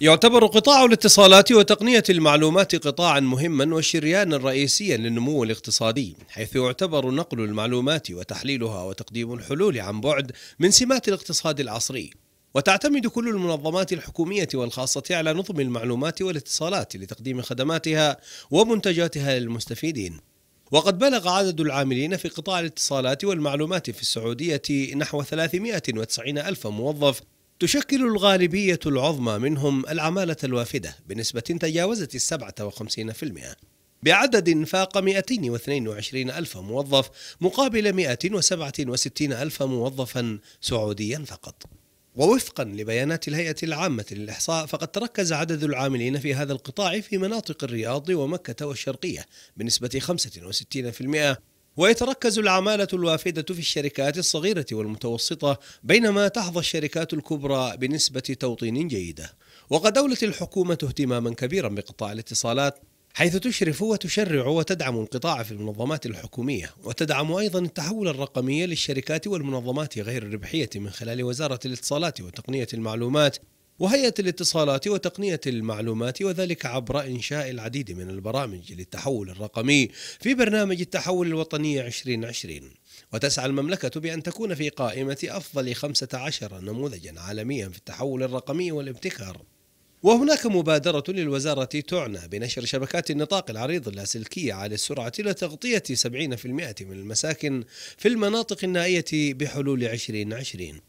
يعتبر قطاع الاتصالات وتقنية المعلومات قطاعا مهما وشريانا رئيسيا للنمو الاقتصادي حيث يعتبر نقل المعلومات وتحليلها وتقديم الحلول عن بعد من سمات الاقتصاد العصري وتعتمد كل المنظمات الحكومية والخاصة على نظم المعلومات والاتصالات لتقديم خدماتها ومنتجاتها للمستفيدين وقد بلغ عدد العاملين في قطاع الاتصالات والمعلومات في السعودية نحو 390 ألف موظف تشكل الغالبية العظمى منهم العمالة الوافدة بنسبة تجاوزت السبعة وخمسين في المئة بعدد فاق 222 ألف موظف مقابل 167 ألف موظفا سعوديا فقط ووفقا لبيانات الهيئة العامة للإحصاء فقد تركز عدد العاملين في هذا القطاع في مناطق الرياض ومكة والشرقية بنسبة 65% ويتركز العمالة الوافدة في الشركات الصغيرة والمتوسطة بينما تحظى الشركات الكبرى بنسبة توطين جيدة وقد أولت الحكومة اهتماما كبيرا بقطاع الاتصالات حيث تشرف وتشرع وتدعم القطاع في المنظمات الحكومية وتدعم أيضا التحول الرقمي للشركات والمنظمات غير الربحية من خلال وزارة الاتصالات وتقنية المعلومات وهيئة الاتصالات وتقنية المعلومات وذلك عبر إنشاء العديد من البرامج للتحول الرقمي في برنامج التحول الوطني 2020 وتسعى المملكة بأن تكون في قائمة أفضل 15 نموذجا عالميا في التحول الرقمي والابتكار وهناك مبادرة للوزارة تعنى بنشر شبكات النطاق العريض اللاسلكية على السرعة لتغطية 70% من المساكن في المناطق النائية بحلول 2020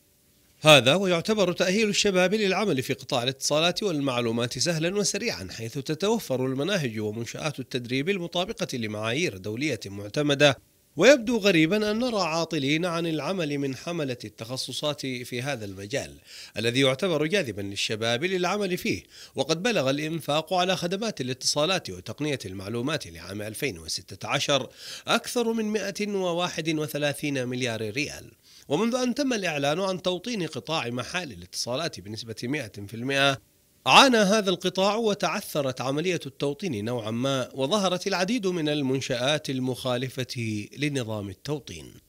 هذا ويعتبر تأهيل الشباب للعمل في قطاع الاتصالات والمعلومات سهلا وسريعا حيث تتوفر المناهج ومنشآت التدريب المطابقة لمعايير دولية معتمدة ويبدو غريبا أن نرى عاطلين عن العمل من حملة التخصصات في هذا المجال الذي يعتبر جاذبا للشباب للعمل فيه وقد بلغ الإنفاق على خدمات الاتصالات وتقنية المعلومات لعام 2016 أكثر من 131 مليار ريال ومنذ أن تم الإعلان عن توطين قطاع محال الاتصالات بنسبة 100% عانى هذا القطاع وتعثرت عملية التوطين نوعا ما وظهرت العديد من المنشآت المخالفة لنظام التوطين